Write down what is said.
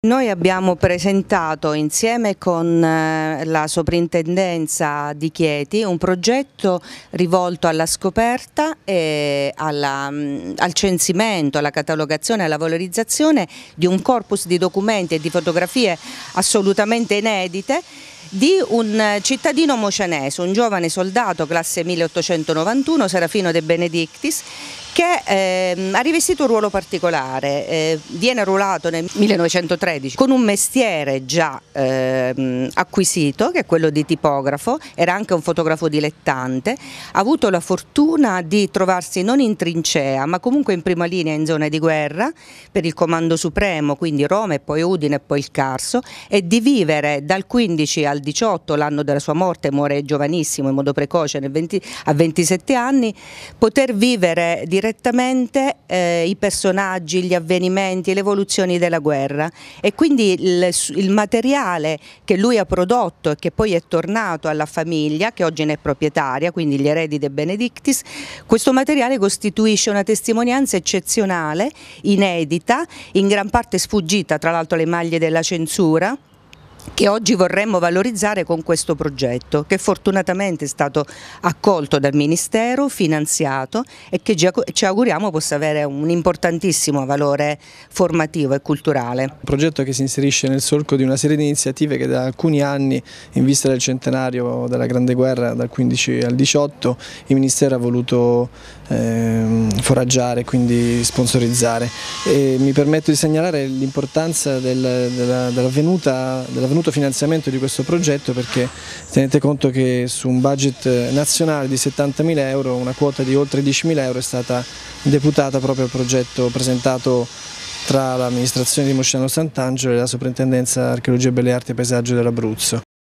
Noi abbiamo presentato insieme con eh, la soprintendenza di Chieti un progetto rivolto alla scoperta e alla, mm, al censimento, alla catalogazione e alla valorizzazione di un corpus di documenti e di fotografie assolutamente inedite di un eh, cittadino mocenese, un giovane soldato classe 1891, Serafino De Benedictis, che eh, ha rivestito un ruolo particolare, eh, viene arruolato nel 1913 con un mestiere già eh, acquisito che è quello di tipografo, era anche un fotografo dilettante, ha avuto la fortuna di trovarsi non in trincea ma comunque in prima linea in zone di guerra per il Comando Supremo, quindi Roma e poi Udine e poi il Carso e di vivere dal 15 al al 18, l'anno della sua morte, muore giovanissimo in modo precoce 20, a 27 anni, poter vivere direttamente eh, i personaggi, gli avvenimenti, le evoluzioni della guerra e quindi il, il materiale che lui ha prodotto e che poi è tornato alla famiglia, che oggi ne è proprietaria, quindi gli eredi De Benedictis, questo materiale costituisce una testimonianza eccezionale, inedita, in gran parte sfuggita tra l'altro alle maglie della censura che oggi vorremmo valorizzare con questo progetto che fortunatamente è stato accolto dal Ministero, finanziato e che ci auguriamo possa avere un importantissimo valore formativo e culturale. Un progetto che si inserisce nel solco di una serie di iniziative che da alcuni anni in vista del centenario della Grande Guerra dal 15 al 18 il Ministero ha voluto eh, foraggiare, quindi sponsorizzare e mi permetto di segnalare l'importanza della, della, della venuta della l'avvenuto finanziamento di questo progetto perché tenete conto che su un budget eh, nazionale di 70.000 euro una quota di oltre 10.000 euro è stata deputata proprio al progetto presentato tra l'amministrazione di Mosciano Sant'Angelo e la Soprintendenza Archeologia, Belle Arti e Paesaggio dell'Abruzzo.